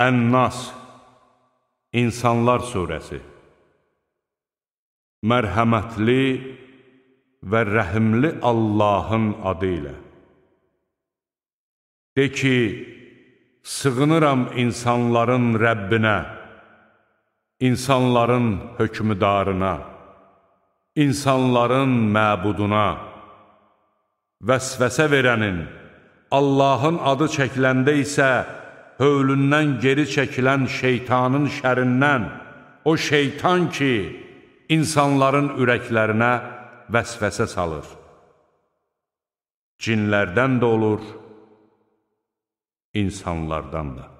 Ən-Nas İnsanlar Suresi Mərhəmətli və rəhimli Allahın adı ilə De ki, sığınıram insanların Rəbbinə, insanların hökmüdarına, insanların məbuduna, vəsvəsə verənin, Allahın adı çəkiləndə isə hövlündən geri çəkilən şeytanın şərindən, o şeytan ki, insanların ürəklərinə vəsvəsə salır. Cinlərdən də olur, insanlardan da.